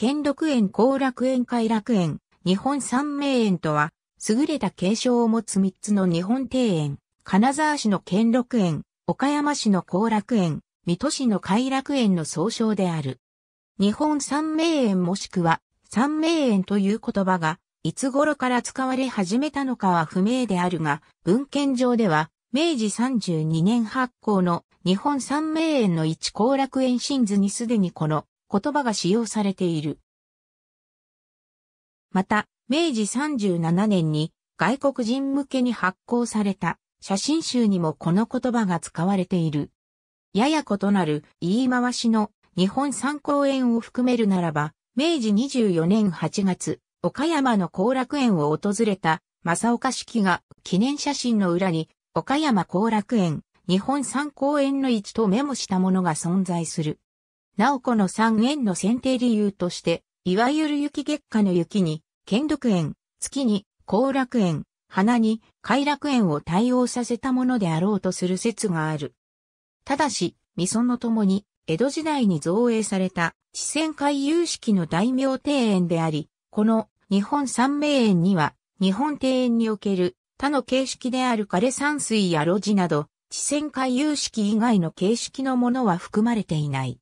兼六園後楽園偕楽園、日本三名園とは、優れた継承を持つ3つの日本庭園、金沢市の兼六園、岡山市の後楽園、水戸市の偕楽園の総称である。日本三名園もしくは、三名園という言葉が、いつ頃から使われ始めたのかは不明であるが、文献上では、明治32年発行の日本三名園の一後楽園新図にすでにこの言葉が使用されている。また、明治37年に外国人向けに発行された写真集にもこの言葉が使われている。やや異なる言い回しの日本三公園を含めるならば、明治24年8月、岡山の後楽園を訪れた正岡式が記念写真の裏に岡山後楽園、日本三公園の位置とメモしたものが存在する。直子の三円の選定理由として、いわゆる雪月下の雪に、兼六園、月に、後楽園、花に、快楽園を対応させたものであろうとする説がある。ただし、味噌のともに、江戸時代に造営された、四川海有式の大名庭園であり、この日本三名園には、日本庭園における他の形式である枯山水や路地など、地仙海有式以外の形式のものは含まれていない。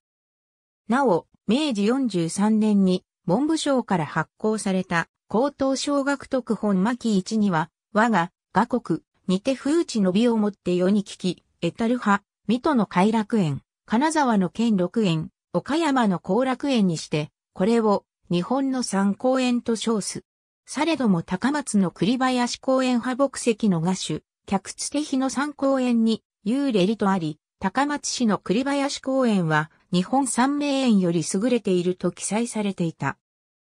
なお、明治43年に文部省から発行された高等小学特本巻1には、我が、画国、にて風知の美をもって世に聞き、エタル派、水戸の偕楽園、金沢の県六園、岡山の後楽園にして、これを日本の三公園と称す。されども高松の栗林公園派木石の画種、客地て日の三公園に、幽霊とあり、高松市の栗林公園は、日本三名園より優れていると記載されていた。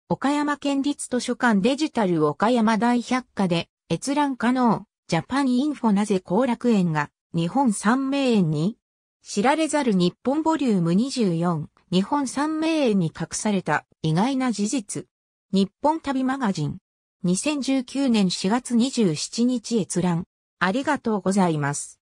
岡山県立図書館デジタル岡山大百科で閲覧可能ジャパンインフォなぜ後楽園が日本三名園に知られざる日本ボリューム24日本三名園に隠された意外な事実日本旅マガジン2019年4月27日閲覧ありがとうございます。